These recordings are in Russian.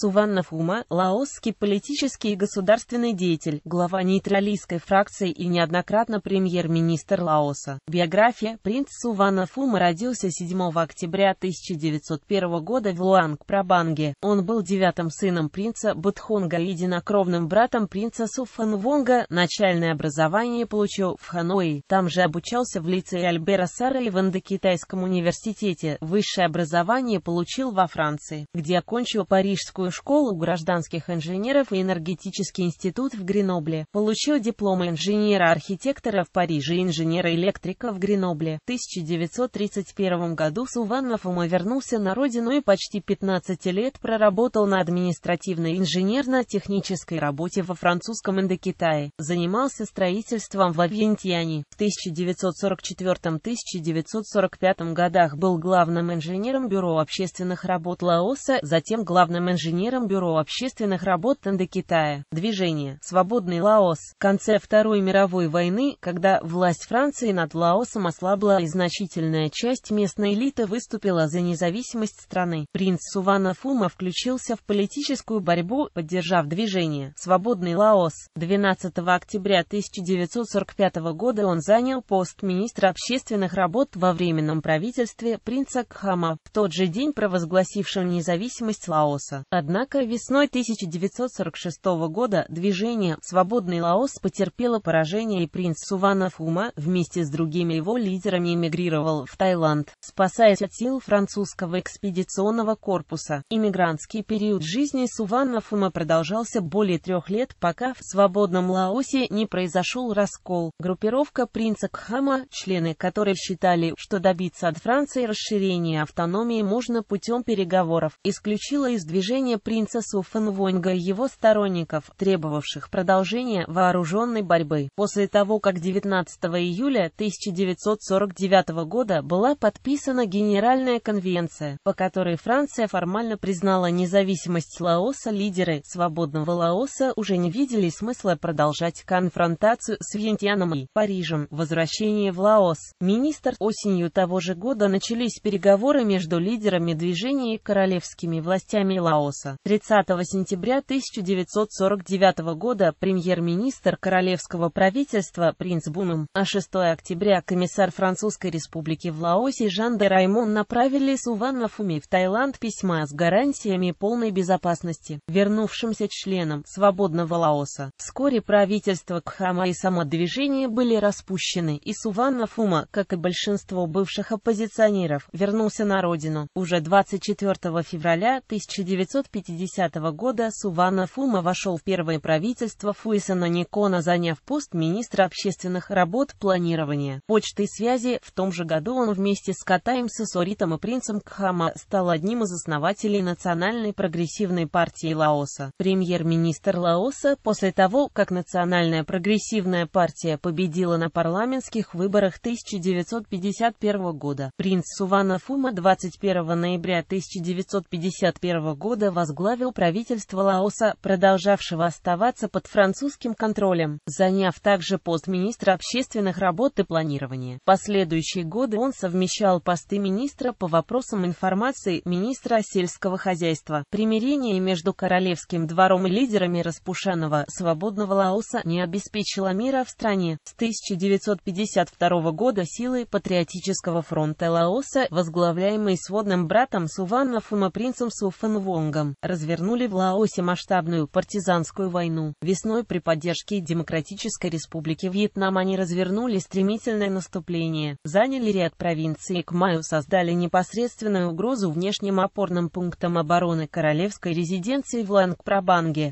Суванна Фума, лаосский политический и государственный деятель, глава нейтралистской фракции и неоднократно премьер-министр Лаоса. Биография Принц Суванна Фума родился 7 октября 1901 года в Луанг-Прабанге. Он был девятым сыном принца Бутхонга и единокровным братом принца Суфан Вонга. Начальное образование получил в Ханое. Там же обучался в лицее Альбера Сара и в Индокитайском университете. Высшее образование получил во Франции, где окончил Парижскую среднюю школу гражданских инженеров и энергетический институт в Гренобле. Получил дипломы инженера-архитектора в Париже и инженера-электрика в Гренобле. В 1931 году Суванов ума вернулся на родину и почти 15 лет проработал на административной инженерно-технической работе во французском Индокитае. Занимался строительством в Авьентьяне. В 1944-1945 годах был главным инженером Бюро общественных работ Лаоса, затем главным инженером пионером Бюро общественных работ Китая. движение «Свободный Лаос» в конце Второй мировой войны, когда власть Франции над Лаосом ослабла и значительная часть местной элиты выступила за независимость страны. Принц Сувана Фума включился в политическую борьбу, поддержав движение «Свободный Лаос». 12 октября 1945 года он занял пост министра общественных работ во временном правительстве принца Кхама, в тот же день провозгласившим независимость Лаоса. Однако Однако весной 1946 года движение «Свободный Лаос» потерпело поражение и принц Суванов Ума вместе с другими его лидерами эмигрировал в Таиланд, спасаясь от сил французского экспедиционного корпуса. Иммигрантский период жизни Суванов Ума продолжался более трех лет, пока в «Свободном Лаосе» не произошел раскол. Группировка принца Кхама, члены которой считали, что добиться от Франции расширения автономии можно путем переговоров, исключила из движения принца Вонга и его сторонников, требовавших продолжения вооруженной борьбы. После того, как 19 июля 1949 года была подписана Генеральная конвенция, по которой Франция формально признала независимость Лаоса, лидеры свободного Лаоса уже не видели смысла продолжать конфронтацию с Вьентьяном и Парижем. Возвращение в Лаос. Министр осенью того же года начались переговоры между лидерами движения и королевскими властями Лаоса. Союза. 30 сентября 1949 года премьер-министр королевского правительства принц Бунум, а 6 октября комиссар Французской республики в Лаосе Жан де Раймон направили Суван Нафуми в Таиланд письма с гарантиями полной безопасности, вернувшимся членам свободного Лаоса. Вскоре правительство Кхама и самодвижение были распущены, и Суван Нафума, как и большинство бывших оппозиционеров, вернулся на родину. Уже 24 февраля 1950 1950 года Сувана Фума вошел в первое правительство Фуисана Никона, заняв пост министра общественных работ планирования, почты и связи. В том же году он вместе с Катаем Сосоритом и принцем Кхама стал одним из основателей Национальной прогрессивной партии Лаоса. Премьер-министр Лаоса после того, как Национальная прогрессивная партия победила на парламентских выборах 1951 года, принц Сувана Фума 21 ноября 1951 года в возглавил правительство Лаоса, продолжавшего оставаться под французским контролем, заняв также пост министра общественных работ и планирования. В последующие годы он совмещал посты министра по вопросам информации, министра сельского хозяйства. Примирение между королевским двором и лидерами распушенного, свободного Лаоса не обеспечило мира в стране. С 1952 года силы Патриотического фронта Лаоса, возглавляемые сводным братом Сувана Фума принцем Суфан Вонгом, развернули в Лаосе масштабную партизанскую войну. Весной при поддержке Демократической Республики Вьетнам они развернули стремительное наступление, заняли ряд провинций и к маю создали непосредственную угрозу внешним опорным пунктам обороны королевской резиденции в ланг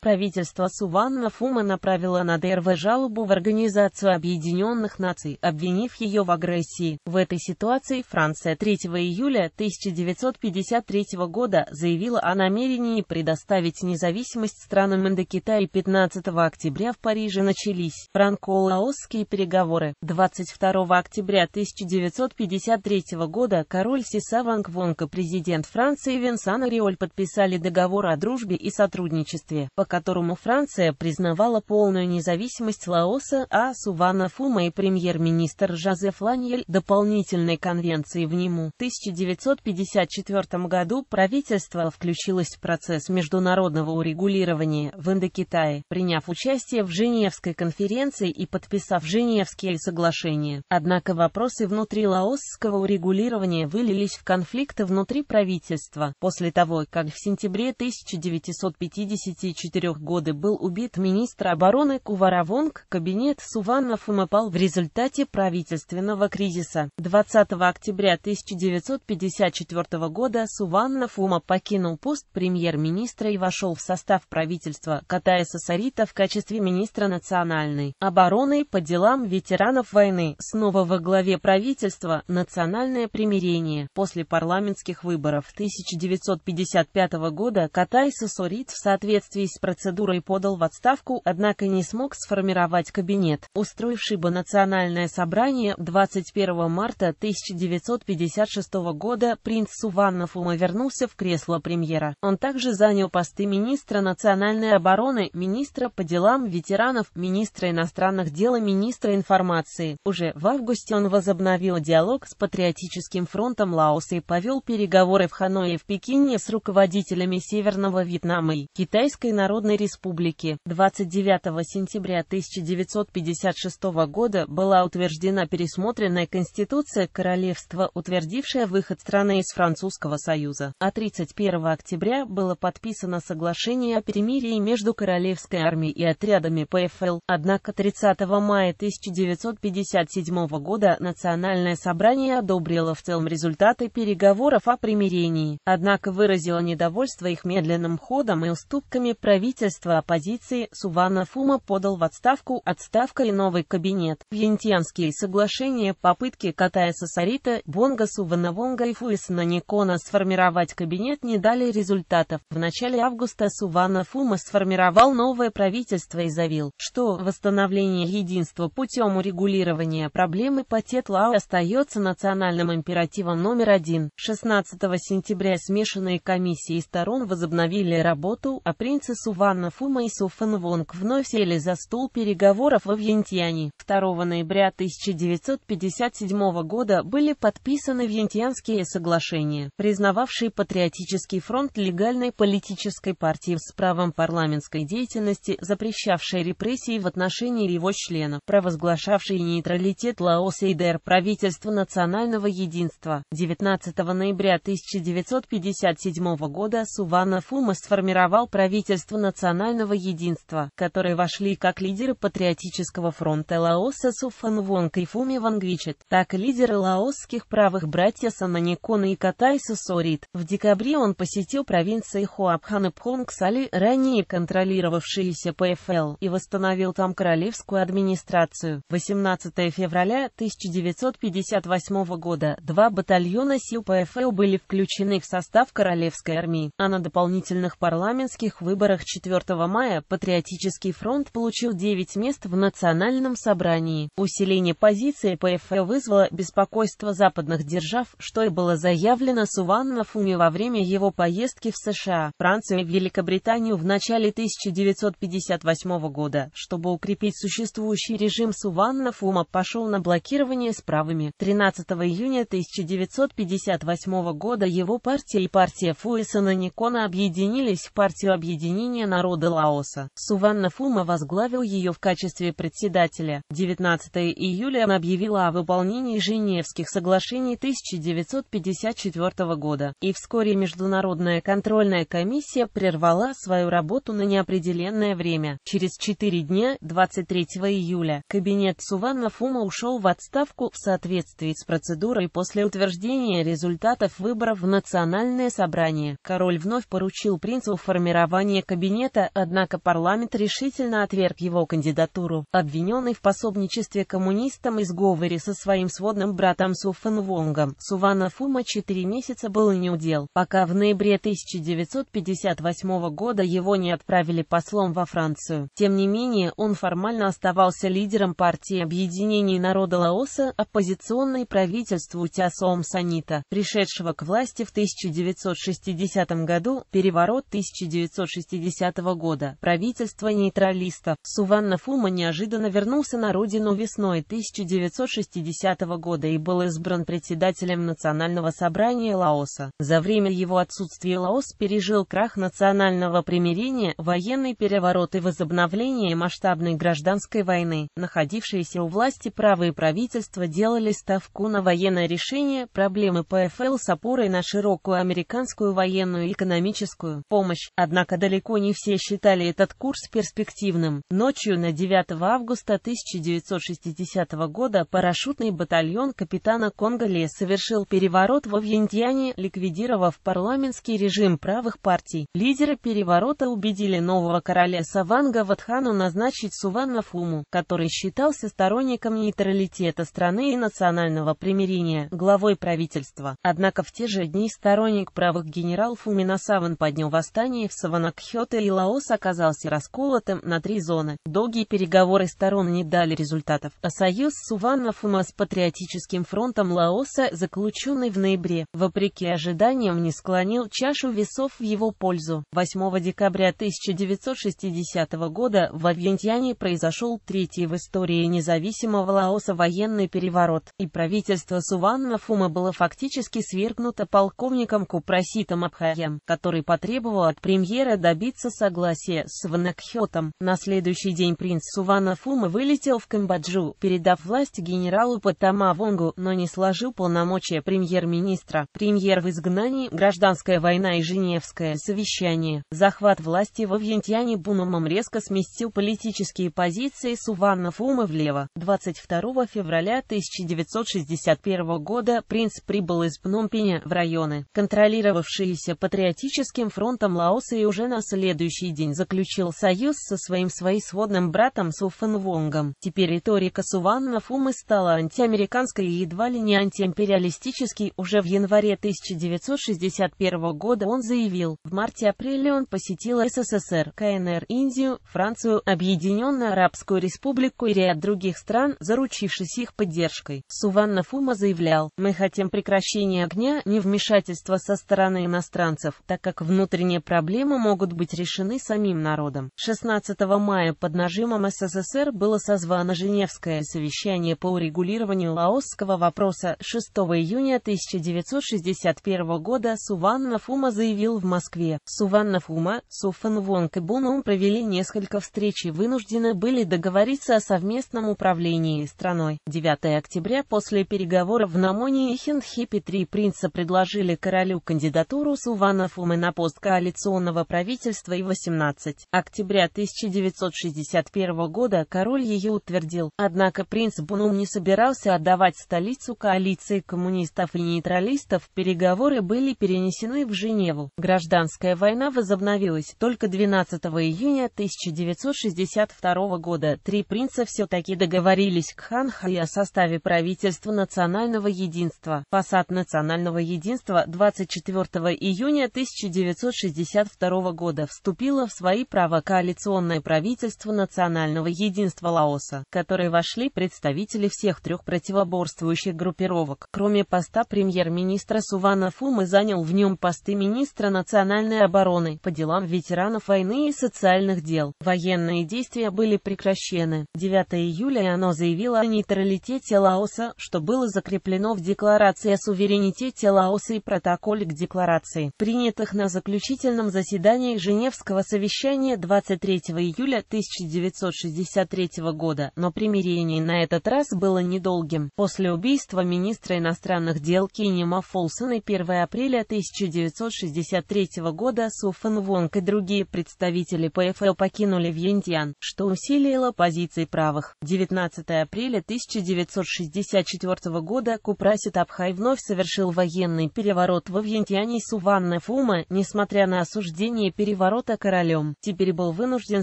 Правительство Суванна Фума направило на ДРВ жалобу в Организацию Объединенных Наций, обвинив ее в агрессии. В этой ситуации Франция 3 июля 1953 года заявила о намерении Британии предоставить независимость странам Индокитая 15 октября в Париже начались франко-лаосские переговоры. 22 октября 1953 года король Сиса Ванг-Вонг и президент Франции Венсан Ариоль подписали договор о дружбе и сотрудничестве, по которому Франция признавала полную независимость Лаоса, а Сувана Фума и премьер-министр Жозеф Ланьель дополнительной конвенции в нему. В 1954 году правительство включилось в процесс международного урегулирования в Индокитае, приняв участие в Женевской конференции и подписав Женевские соглашения. Однако вопросы внутри лаосского урегулирования вылились в конфликты внутри правительства, после того, как в сентябре 1954 года был убит министр обороны Куваравонг, кабинет Суванов и в результате правительственного кризиса. 20 октября 1954 года Суванов Ума покинул пост премьер премьер-министра и вошел в состав правительства Катая Сарита в качестве министра национальной обороны по делам ветеранов войны. Снова во главе правительства «Национальное примирение». После парламентских выборов 1955 года Катай Сасурит в соответствии с процедурой подал в отставку, однако не смог сформировать кабинет, устроивший бы национальное собрание 21 марта 1956 года принц Суваннов умовернулся в кресло премьера. Он так также занял посты министра национальной обороны, министра по делам ветеранов, министра иностранных дел и министра информации. Уже в августе он возобновил диалог с Патриотическим фронтом Лаоса и повел переговоры в Ханое и в Пекине с руководителями Северного Вьетнама и Китайской Народной Республики. 29 сентября 1956 года была утверждена пересмотренная Конституция Королевства, утвердившая выход страны из Французского Союза, а 31 октября было подписано соглашение о перемирии между Королевской армией и отрядами ПФЛ, однако 30 мая 1957 года Национальное собрание одобрило в целом результаты переговоров о примирении, однако выразило недовольство их медленным ходом и уступками правительства оппозиции. Сувана Фума подал в отставку, отставка и новый кабинет. Вьентьянские соглашения, попытки Катаяса Сарита, Бонга Сувановонга и Фуисана Никона сформировать кабинет не дали результат. Штатов. В начале августа Суванов Ума сформировал новое правительство и заявил, что восстановление единства путем урегулирования проблемы Патетлау остается национальным императивом номер один. 16 сентября смешанные комиссии сторон возобновили работу, а принцы Суванов Ума и Суфан Вонг вновь сели за стол переговоров во Вьентьяне. 2 ноября 1957 года были подписаны Вьентьянские соглашения, признававшие Патриотический фронт легальным либеральной политической партии с правом парламентской деятельности, запрещавшей репрессии в отношении его членов, провозглашавшей нейтралитет Лаоса и ДР правительства национального единства. 19 ноября 1957 года Сувана Фума сформировал правительство национального единства, которые вошли как лидеры Патриотического фронта Лаоса Суфан Вонг и Фуми Вангвичет, так и лидеры лаосских правых братья Сананикона и Катай Сусорит. В декабре он посетил провинцию Франции Хуабхан Сали, ранее контролировавшиеся ПФЛ, и восстановил там королевскую администрацию. 18 февраля 1958 года два батальона сил ПФЛ были включены в состав королевской армии, а на дополнительных парламентских выборах 4 мая Патриотический фронт получил 9 мест в национальном собрании. Усиление позиции ПФЛ вызвало беспокойство западных держав, что и было заявлено Суванна Фуми во время его поездки в США. США, Францию и Великобританию в начале 1958 года, чтобы укрепить существующий режим Суванна-Фума пошел на блокирование с правыми. 13 июня 1958 года его партия и партия Фуэсона Никона объединились в партию объединения народа Лаоса. Суванна Фума возглавил ее в качестве председателя. 19 июля он объявил о выполнении Женевских соглашений 1954 года, и вскоре международная контроль контрольная комиссия прервала свою работу на неопределенное время. Через 4 дня, 23 июля, кабинет Суванна-Фума ушел в отставку в соответствии с процедурой после утверждения результатов выборов в национальное собрание. Король вновь поручил принцу формирование кабинета, однако парламент решительно отверг его кандидатуру. Обвиненный в пособничестве коммунистам и сговоре со своим сводным братом Суфан Вонгом, Суванна Фума 4 месяца был неудел, пока в ноябре 1900 1958 года его не отправили послом во Францию. Тем не менее, он формально оставался лидером партии объединений народа Лаоса, оппозиционной правительству Тясоом Санита, пришедшего к власти в 1960 году, переворот 1960 года, правительство нейтралистов. Суванна Фума неожиданно вернулся на родину весной 1960 года и был избран председателем Национального собрания Лаоса. За время его отсутствия Лаос пережил крах национального примирения, военный переворот и возобновление масштабной гражданской войны. Находившиеся у власти правые правительства делали ставку на военное решение проблемы ПФЛ с опорой на широкую американскую военную и экономическую помощь. Однако далеко не все считали этот курс перспективным. Ночью на 9 августа 1960 года парашютный батальон капитана Конголе совершил переворот во Вьентьяне, ликвидировав парламентский режим прав правых партий. Лидеры переворота убедили нового короля Саванга Ватхану назначить Суванна Фуму, который считался сторонником нейтралитета страны и национального примирения, главой правительства. Однако в те же дни сторонник правых генерал Фумина Саван поднял восстание в Саванакхёте и Лаос оказался расколотым на три зоны. Долгие переговоры сторон не дали результатов, а союз Суванна Фума с Патриотическим фронтом Лаоса, заключенный в ноябре, вопреки ожиданиям не склонил чашу весов голосов в его пользу. 8 декабря 1960 года в Авьентьяне произошел третий в истории независимого Лаоса военный переворот, и правительство Суванна Фума было фактически свергнуто полковником Купраситом Абхаем, который потребовал от премьера добиться согласия с Ванакхотом. На следующий день принц Суванна Фума вылетел в Камбоджу, передав власть генералу Патама Вонгу, но не сложил полномочия премьер-министра. Премьер в изгнании, гражданская война и жизнь. Женевское совещание. Захват власти во Вьентьяне Бунумом резко сместил политические позиции Суванна-Фума влево. 22 февраля 1961 года принц прибыл из Пномпеня в районы, контролировавшиеся патриотическим фронтом Лаоса и уже на следующий день заключил союз со своим своесводным братом Суфанвонгом. Теперь риторика Суванна-Фумы стала антиамериканской и едва ли не антиимпериалистической уже в январе 1961 года он заявил, в марте-апреле он посетил СССР, КНР, Индию, Францию, Объединенную Арабскую Республику и ряд других стран, заручившись их поддержкой. Суван Нафума заявлял, мы хотим прекращения огня, не вмешательства со стороны иностранцев, так как внутренние проблемы могут быть решены самим народом. 16 мая под нажимом СССР было созвано Женевское совещание по урегулированию лаосского вопроса. 6 июня 1961 года Суван Нафума заявил, Кирилл в Москве, Суванов Ума, Суфанвон Кабуном провели несколько встреч и вынуждены были договориться о совместном управлении страной. 9 октября после переговоров в Намоне и Хиндхипе три принца предложили королю кандидатуру Суванов Умы на пост коалиционного правительства и 18 октября 1961 года король ее утвердил. Однако принц Бунум не собирался отдавать столицу коалиции коммунистов и нейтралистов, переговоры были перенесены в Женеву. Гражданская война возобновилась только 12 июня 1962 года. Три принца все-таки договорились к Ханхай о составе правительства национального единства. Фасад национального единства 24 июня 1962 года вступило в свои права коалиционное правительство национального единства Лаоса, в которое вошли представители всех трех противоборствующих группировок. Кроме поста премьер-министра Сувана Фумы занял в нем посты министра министра национальной обороны по делам ветеранов войны и социальных дел. Военные действия были прекращены. 9 июля оно заявило о нейтралитете Лаоса, что было закреплено в Декларации о суверенитете Лаоса и протоколе к декларации, принятых на заключительном заседании Женевского совещания 23 июля 1963 года, но примирение на этот раз было недолгим. После убийства министра иностранных дел Кенема Фолсона 1 апреля 1963 1953 года Су Фэн Вонг и другие представители ПФЛ покинули Вьентьян, что усилило позиции правых. 19 апреля 1964 года Купрасит Тапхай вновь совершил военный переворот во Вьентьяне Суванна Фума, несмотря на осуждение переворота королем. Теперь был вынужден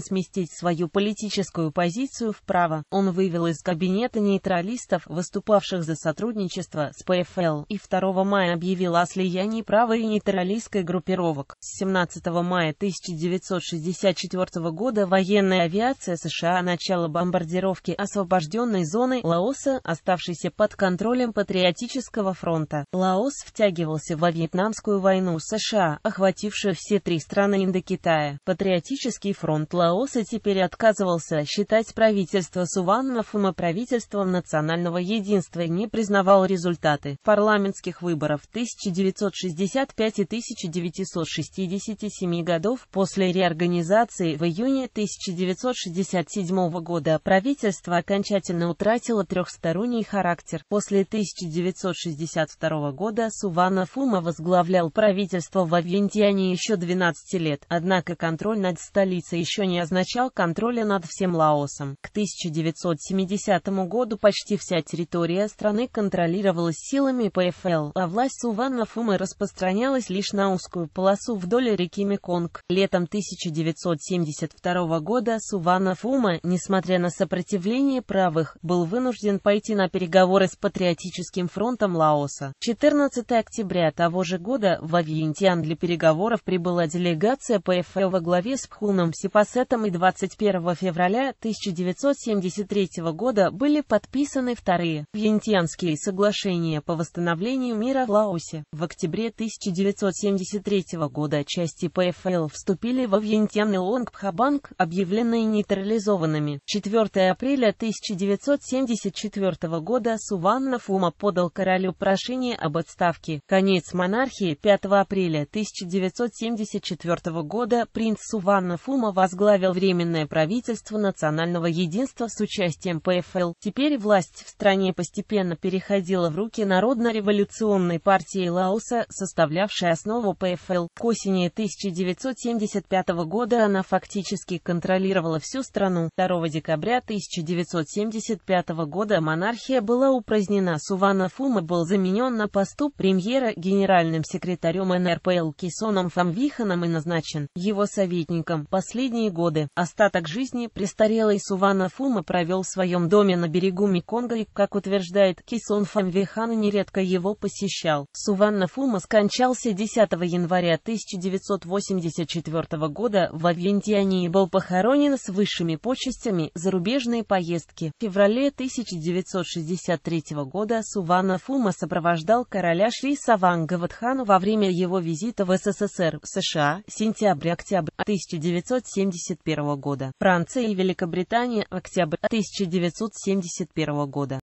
сместить свою политическую позицию вправо. Он вывел из кабинета нейтралистов, выступавших за сотрудничество с ПФЛ, и 2 мая объявил о слиянии правой и нейтралистской группы группировок. С 17 мая 1964 года военная авиация США начала бомбардировки освобожденной зоны Лаоса, оставшейся под контролем Патриотического фронта. Лаос втягивался во Вьетнамскую войну США, охватившую все три страны Индокитая. Патриотический фронт Лаоса теперь отказывался считать правительство Суванна правительством национального единства и не признавал результаты парламентских выборов 1965 и 1965. 1967 годов после реорганизации в июне 1967 года правительство окончательно утратило трехсторонний характер. После 1962 года Сувана Фума возглавлял правительство во Вьентьяне еще 12 лет, однако контроль над столицей еще не означал контроля над всем Лаосом. К 1970 году почти вся территория страны контролировалась силами ПФЛ, а власть Сувана Фумы распространялась лишь на узкую Курскую полосу вдоль реки Меконг. Летом 1972 года Суванов Ума, несмотря на сопротивление правых, был вынужден пойти на переговоры с Патриотическим фронтом Лаоса. 14 октября того же года в Авиентиан для переговоров прибыла делегация ПФЛ во главе с Пхуном Сипасетом и 21 февраля 1973 года были подписаны вторые вьентианские соглашения по восстановлению мира в Лаосе. В октябре 1973 2023 года части ПФЛ вступили во Вьентьян и Лонгпхабанг, объявленные нейтрализованными. 4 апреля 1974 года Суванна Фума подал королю прошение об отставке. Конец монархии 5 апреля 1974 года принц Суванна Фума возглавил Временное правительство национального единства с участием ПФЛ. Теперь власть в стране постепенно переходила в руки Народно-революционной партии Лаоса, составлявшей основу ПФЛ. АПФЛ. К осени 1975 года она фактически контролировала всю страну. 2 декабря 1975 года монархия была упразднена. Суванов Ума был заменен на посту премьера генеральным секретарем НРПЛ Кисоном Фамвиханом и назначен его советником. Последние годы, остаток жизни престарелый Суванов Ума провел в своем доме на берегу Меконга и, как утверждает Кисон Фамвихан, нередко его посещал. Суванов Ума скончался 10 января января 1984 года в Авентиании был похоронен с высшими почестями зарубежные поездки. В феврале 1963 года Сувана Фума сопровождал короля Шри Саванга Ватхану во время его визита в СССР, США, сентябрь-октябрь 1971 года, Франция и Великобритания, октябрь 1971 года.